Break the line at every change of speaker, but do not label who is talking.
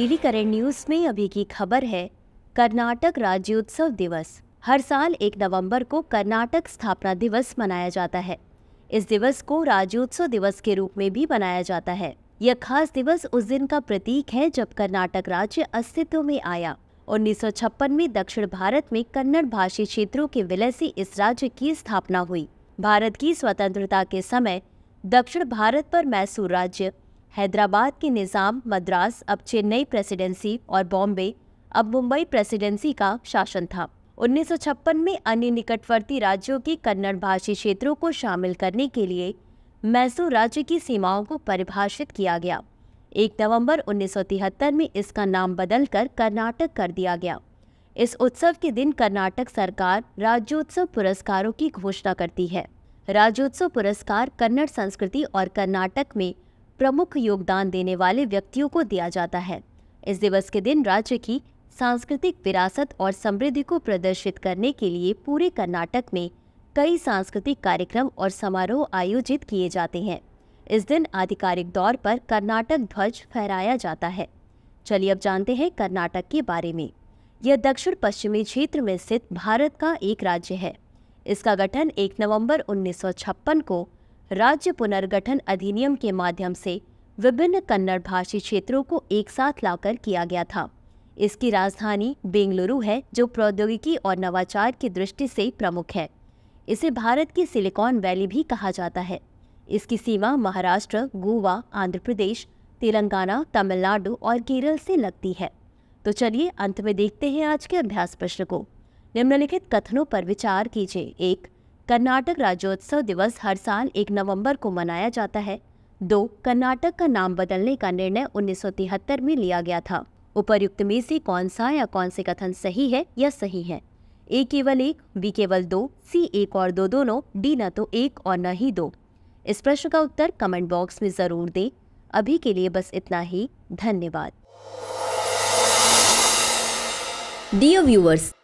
TV current news में अभी की खबर है कर्नाटक राज्योत्सव दिवस हर साल एक नवंबर को कर्नाटक स्थापना दिवस मनाया जाता है इस दिवस को राज्योत्सव दिवस के रूप में भी मनाया जाता है यह खास दिवस उस दिन का प्रतीक है जब कर्नाटक राज्य अस्तित्व में आया उन्नीस में दक्षिण भारत में कन्नड़ भाषी क्षेत्रों के विलय से इस राज्य की स्थापना हुई भारत की स्वतंत्रता के समय दक्षिण भारत पर मैसूर राज्य हैदराबाद के निज़ाम मद्रास अब चेन्नई प्रेसिडेंसी और बॉम्बे अब मुंबई प्रेसिडेंसी का शासन था 1956 में अन्य निकटवर्ती राज्यों के कन्नड़ भाषी क्षेत्रों को शामिल करने के लिए मैसूर राज्य की सीमाओं को परिभाषित किया गया 1 नवंबर उन्नीस में इसका नाम बदलकर कर्नाटक कर दिया गया इस उत्सव के दिन कर्नाटक सरकार राज्योत्सव पुरस्कारों की घोषणा करती है राज्योत्सव पुरस्कार कन्नड़ संस्कृति और कर्नाटक में प्रमुख योगदान देने वाले व्यक्तियों को दिया जाता है इस दिवस के दिन राज्य की सांस्कृतिक विरासत और समृद्धि को प्रदर्शित करने के लिए पूरे कर्नाटक में कई सांस्कृतिक कार्यक्रम और समारोह आयोजित किए जाते हैं इस दिन आधिकारिक दौर पर कर्नाटक ध्वज फहराया जाता है चलिए अब जानते हैं कर्नाटक के बारे में यह दक्षिण पश्चिमी क्षेत्र में स्थित भारत का एक राज्य है इसका गठन 1 नवंबर 1956 को राज्य पुनर्गठन अधिनियम के माध्यम से विभिन्न कन्नड़ भाषी क्षेत्रों को एक साथ लाकर किया गया था इसकी राजधानी बेंगलुरु है जो प्रौद्योगिकी और नवाचार की दृष्टि से प्रमुख है इसे भारत की सिलिकॉन वैली भी कहा जाता है इसकी सीमा महाराष्ट्र गोवा आंध्र प्रदेश तेलंगाना तमिलनाडु और केरल से लगती है तो चलिए अंत में देखते हैं आज के अभ्यास प्रश्न को निम्नलिखित कथनों पर विचार कीजिए एक कर्नाटक राज्योत्सव दिवस हर साल एक नवंबर को मनाया जाता है दो कर्नाटक का नाम बदलने का निर्णय उन्नीस में लिया गया था उपर्युक्त में से कौन सा या कौन से कथन सही है या सही है ए केवल एक बी केवल दो सी एक और दो दोनों डी न तो एक और न ही दो इस प्रश्न का उत्तर कमेंट बॉक्स में ज़रूर दें अभी के लिए बस इतना ही धन्यवाद डियर व्यूअर्स